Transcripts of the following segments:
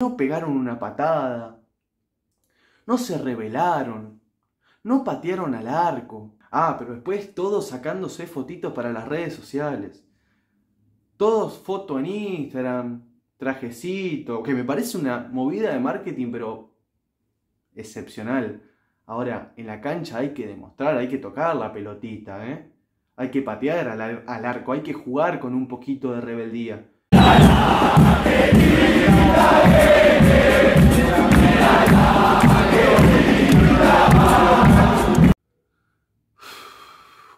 No pegaron una patada, no se rebelaron, no patearon al arco. Ah, pero después todos sacándose fotitos para las redes sociales. Todos foto en Instagram, trajecito, que me parece una movida de marketing, pero excepcional. Ahora, en la cancha hay que demostrar, hay que tocar la pelotita, ¿eh? Hay que patear al, al arco, hay que jugar con un poquito de rebeldía.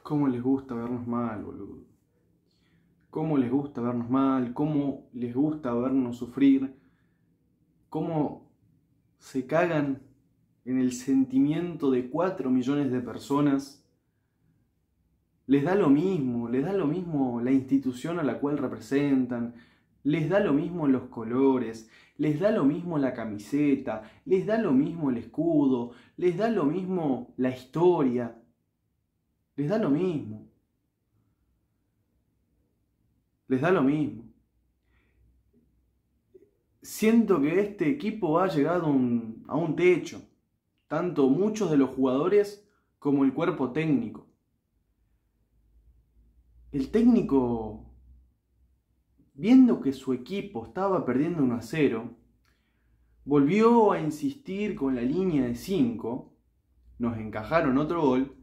¿Cómo les gusta vernos mal, boludo? ¿Cómo les gusta vernos mal? ¿Cómo les gusta vernos sufrir? ¿Cómo se cagan en el sentimiento de cuatro millones de personas? Les da lo mismo, les da lo mismo la institución a la cual representan, les da lo mismo los colores, les da lo mismo la camiseta, les da lo mismo el escudo, les da lo mismo la historia, les da lo mismo. Les da lo mismo. Siento que este equipo ha llegado a un techo, tanto muchos de los jugadores como el cuerpo técnico. El técnico viendo que su equipo estaba perdiendo 1 a 0, volvió a insistir con la línea de 5, nos encajaron otro gol,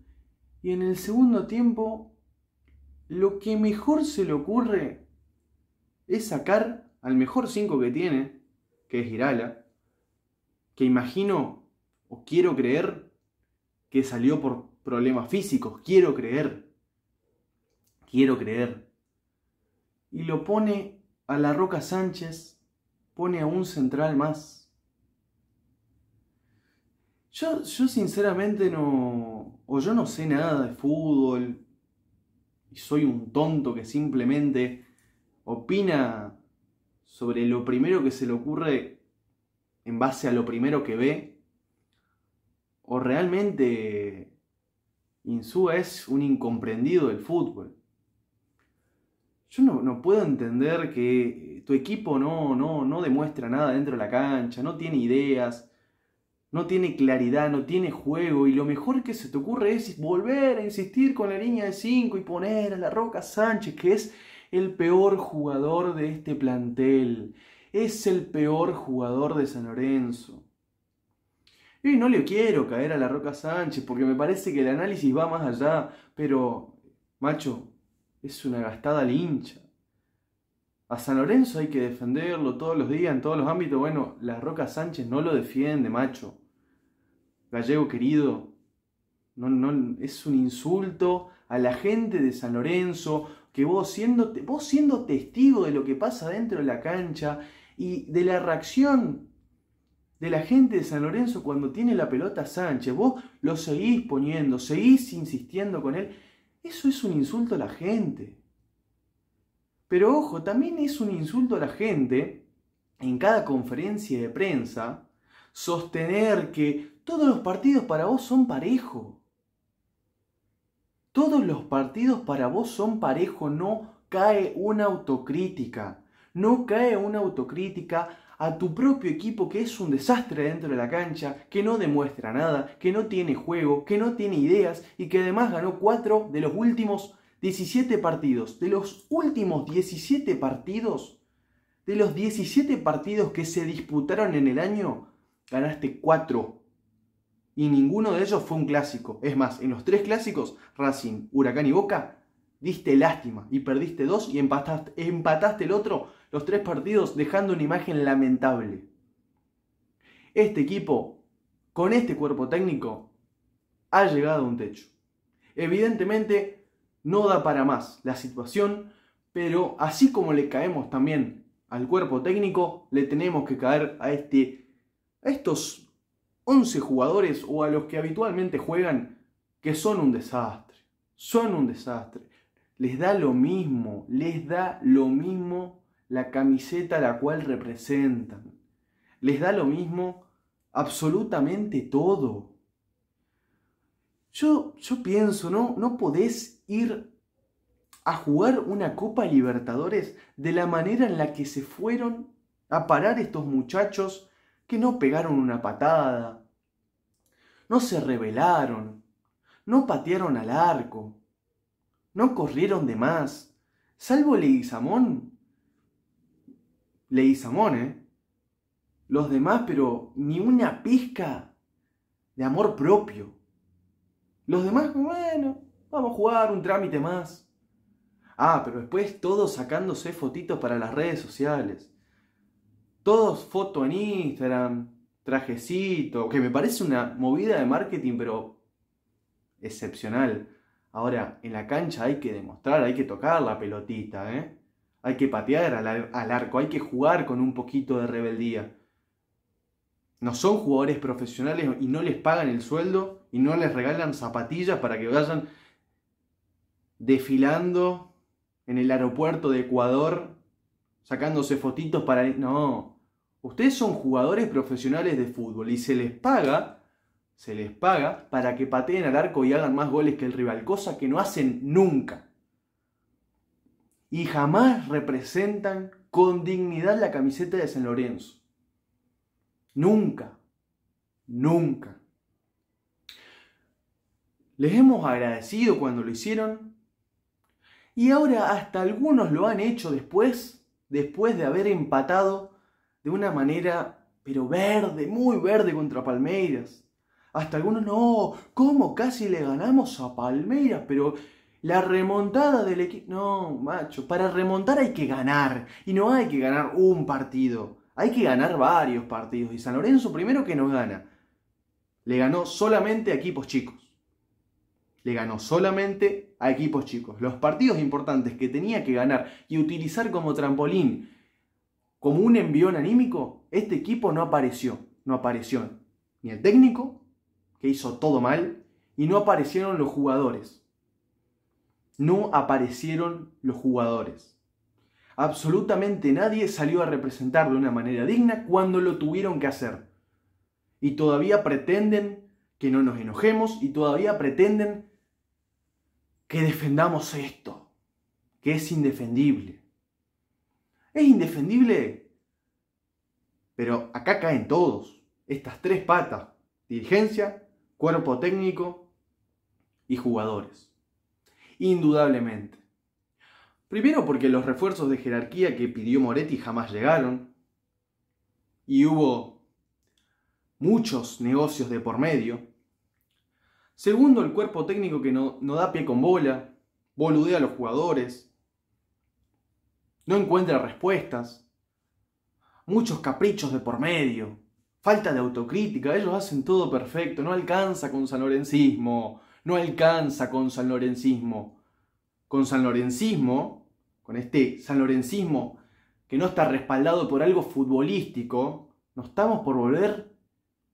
y en el segundo tiempo lo que mejor se le ocurre es sacar al mejor 5 que tiene, que es Girala, que imagino o quiero creer que salió por problemas físicos, quiero creer, quiero creer y lo pone a la Roca Sánchez, pone a un central más. Yo, yo sinceramente no, o yo no sé nada de fútbol, y soy un tonto que simplemente opina sobre lo primero que se le ocurre en base a lo primero que ve, o realmente Insúa es un incomprendido del fútbol yo no, no, puedo entender que eh, tu equipo no, no, no demuestra nada dentro de la cancha, no tiene ideas, no tiene claridad, no tiene juego y lo mejor que se te ocurre es volver a insistir con la línea de 5 y poner a la Roca Sánchez, que es el peor jugador de este plantel, es el peor jugador de San Lorenzo. Y no le quiero caer a la Roca Sánchez porque me parece que el análisis va más allá, pero macho, es una gastada lincha. A San Lorenzo hay que defenderlo todos los días, en todos los ámbitos. Bueno, la Roca Sánchez no lo defiende, macho. Gallego querido, no, no, es un insulto a la gente de San Lorenzo, que vos siendo, vos siendo testigo de lo que pasa dentro de la cancha y de la reacción de la gente de San Lorenzo cuando tiene la pelota Sánchez, vos lo seguís poniendo, seguís insistiendo con él eso es un insulto a la gente. Pero ojo, también es un insulto a la gente en cada conferencia de prensa sostener que todos los partidos para vos son parejos, Todos los partidos para vos son parejo, no cae una autocrítica. No cae una autocrítica a tu propio equipo que es un desastre dentro de la cancha, que no demuestra nada, que no tiene juego, que no tiene ideas y que además ganó 4 de los últimos 17 partidos. De los últimos 17 partidos, de los 17 partidos que se disputaron en el año, ganaste 4. Y ninguno de ellos fue un clásico. Es más, en los tres clásicos, Racing, Huracán y Boca, diste lástima y perdiste dos y empataste el otro los tres partidos dejando una imagen lamentable. Este equipo, con este cuerpo técnico, ha llegado a un techo. Evidentemente, no da para más la situación, pero así como le caemos también al cuerpo técnico, le tenemos que caer a, este, estos 11 jugadores o a los que habitualmente juegan, que son un desastre. Son un desastre. Les da lo mismo, les da lo mismo la camiseta la cual representan. Les da lo mismo absolutamente todo. Yo, yo pienso, ¿no? No podés ir a jugar una Copa Libertadores de la manera en la que se fueron a parar estos muchachos que no pegaron una patada, no se rebelaron, no patearon al arco, no corrieron de más, salvo Leguizamón, Leí ¿eh? Los demás, pero ni una pizca de amor propio. Los demás, bueno, vamos a jugar un trámite más. Ah, pero después todos sacándose fotitos para las redes sociales. Todos foto en Instagram, trajecito, que me parece una movida de marketing, pero excepcional. Ahora, en la cancha hay que demostrar, hay que tocar la pelotita, ¿eh? hay que patear al, arco, hay que jugar con un poquito de rebeldía. No son jugadores profesionales y no les pagan el sueldo y no les regalan zapatillas para que vayan desfilando en el aeropuerto de Ecuador sacándose fotitos para... No, ustedes son jugadores profesionales de fútbol y se les paga, se les paga para que pateen al arco y hagan más goles que el rival, cosa que no hacen nunca y jamás representan con dignidad la camiseta de San Lorenzo. Nunca, nunca. Les hemos agradecido cuando lo hicieron y ahora hasta algunos lo han hecho después, después de haber empatado de una manera, pero verde, muy verde contra Palmeiras. Hasta algunos no, ¿cómo casi le ganamos a Palmeiras? Pero la remontada del equipo. No, macho. Para remontar hay que ganar. Y no hay que ganar un partido. Hay que ganar varios partidos. Y San Lorenzo primero que nos gana. Le ganó solamente a equipos chicos. Le ganó solamente a equipos chicos. Los partidos importantes que tenía que ganar y utilizar como trampolín, como un envión anímico, este equipo no apareció. No apareció ni el técnico, que hizo todo mal, y no aparecieron los jugadores no aparecieron los jugadores. Absolutamente nadie salió a representar de una manera digna cuando lo tuvieron que hacer. Y todavía pretenden que no nos enojemos y todavía pretenden que defendamos esto, que es indefendible. Es indefendible, pero acá caen todos, estas tres patas, dirigencia, cuerpo técnico y jugadores indudablemente. Primero porque los refuerzos de jerarquía que pidió Moretti jamás llegaron, y hubo muchos negocios de por medio. Segundo, el cuerpo técnico que no, da pie con bola, boludea a los jugadores, no encuentra respuestas, muchos caprichos de por medio, falta de autocrítica, ellos hacen todo perfecto, no alcanza con sanorencismo, no alcanza con San Lorencismo. Con San Lorencismo, con este San Lorencismo que no está respaldado por algo futbolístico, no estamos por volver,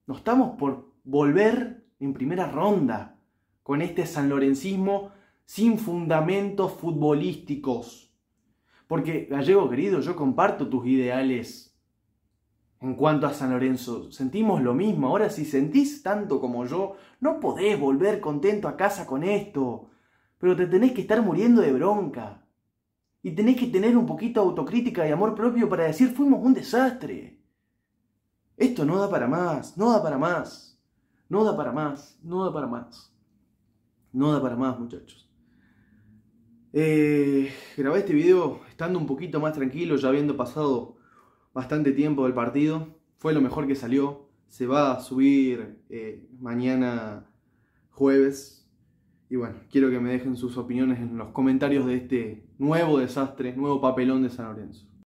no estamos por volver en primera ronda con este San Lorencismo sin fundamentos futbolísticos. Porque, gallego querido, yo comparto tus ideales en cuanto a San Lorenzo, sentimos lo mismo. Ahora, si sentís tanto como yo, no podés volver contento a casa con esto. Pero te tenés que estar muriendo de bronca. Y tenés que tener un poquito de autocrítica y amor propio para decir fuimos un desastre. Esto no da para más, no da para más. No da para más, no da para más. No da para más, muchachos. Eh, grabé este video estando un poquito más tranquilo, ya habiendo pasado bastante tiempo del partido. Fue lo mejor que salió. Se va a subir eh, mañana jueves. Y bueno, quiero que me dejen sus opiniones en los comentarios de este nuevo desastre, nuevo papelón de San Lorenzo.